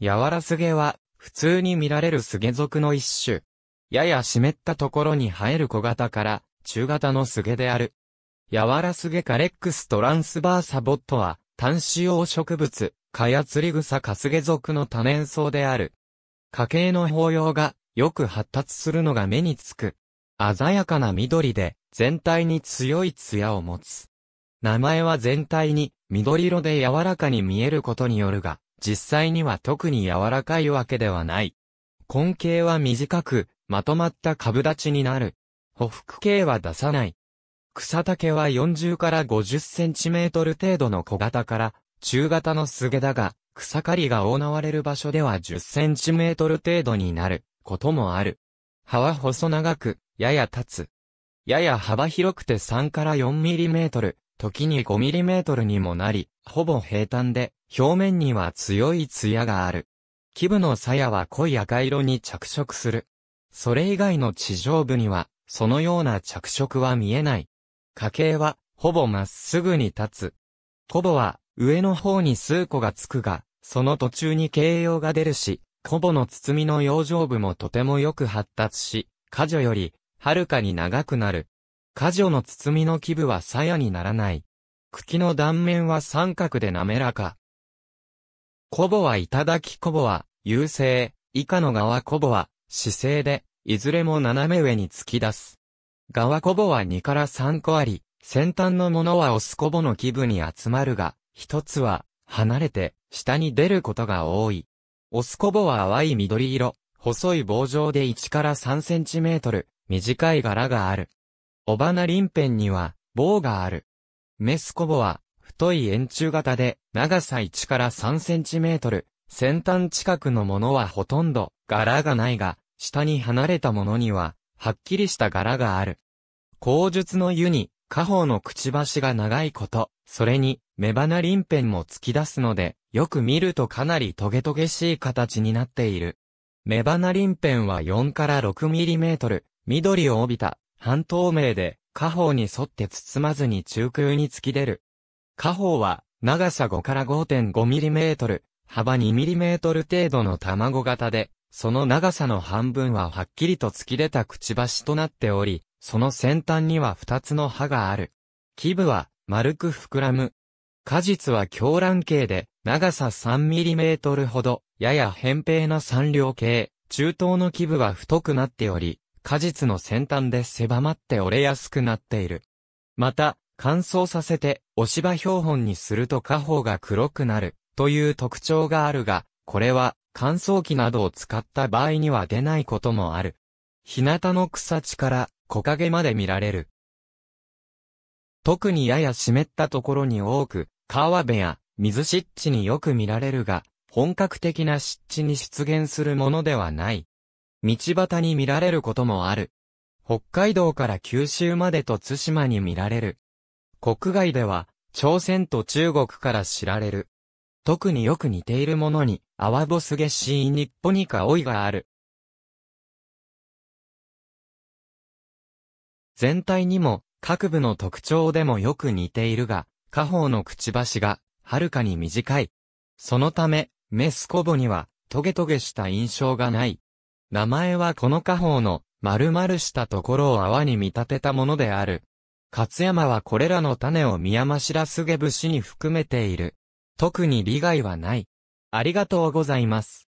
柔らすげは、普通に見られるすげ属の一種。やや湿ったところに生える小型から、中型のすげである。柔らすげカレックストランスバーサボットは、単子葉植物、カヤツリ草カスゲ属の多年草である。家系の包要が、よく発達するのが目につく。鮮やかな緑で、全体に強い艶を持つ。名前は全体に、緑色で柔らかに見えることによるが、実際には特に柔らかいわけではない。根茎は短く、まとまった株立ちになる。ほふ茎は出さない。草丈は40から50センチメートル程度の小型から中型のすげだが、草刈りが行われる場所では10センチメートル程度になることもある。葉は細長く、やや立つ。やや幅広くて3から4ミリメートル、時に5ミリメートルにもなり、ほぼ平坦で、表面には強い艶がある。基部の鞘は濃い赤色に着色する。それ以外の地上部には、そのような着色は見えない。家系は、ほぼまっすぐに立つ。コボは、上の方に数個がつくが、その途中に形容が出るし、コボの包みの養生部もとてもよく発達し、果女より、はるかに長くなる。果女の包みの基部は鞘にならない。茎の断面は三角で滑らか。コボはいただきコボは、優勢、以下の側コボは、姿勢で、いずれも斜め上に突き出す。側コボは2から3個あり、先端のものはオスコボの基部に集まるが、一つは、離れて、下に出ることが多い。オスコボは淡い緑色、細い棒状で1から3センチメートル、短い柄がある。尾花臨辺には、棒がある。メスコボは、太い円柱型で、長さ1から3センチメートル、先端近くのものはほとんど柄がないが、下に離れたものには、はっきりした柄がある。口述の湯に、下方のくちばしが長いこと、それに、目鼻鱗片も突き出すので、よく見るとかなりトゲトゲしい形になっている。目鼻鱗片は4から6ミリメートル、緑を帯びた、半透明で、下方に沿って包まずに中空に突き出る。下砲は、長さ5から5 5トル、幅2トル程度の卵型で、その長さの半分ははっきりと突き出たくちばしとなっており、その先端には2つの刃がある。基部は丸く膨らむ。果実は狂乱形で、長さ3トルほど、やや扁平な三両形。中東の基部は太くなっており、果実の先端で狭まって折れやすくなっている。また、乾燥させて、押し標本にすると下方が黒くなる、という特徴があるが、これは、乾燥機などを使った場合には出ないこともある。日向の草地から木陰まで見られる。特にやや湿ったところに多く、川辺や水湿地によく見られるが、本格的な湿地に出現するものではない。道端に見られることもある。北海道から九州までと津島に見られる。国外では、朝鮮と中国から知られる。特によく似ているものに、アワボスゲシーニッポニカオイがある。全体にも、各部の特徴でもよく似ているが、下方のくちばしが、はるかに短い。そのため、メスコボには、トゲトゲした印象がない。名前はこの下方の、丸々したところを泡に見立てたものである。勝山はこれらの種を宮間白菅節に含めている。特に利害はない。ありがとうございます。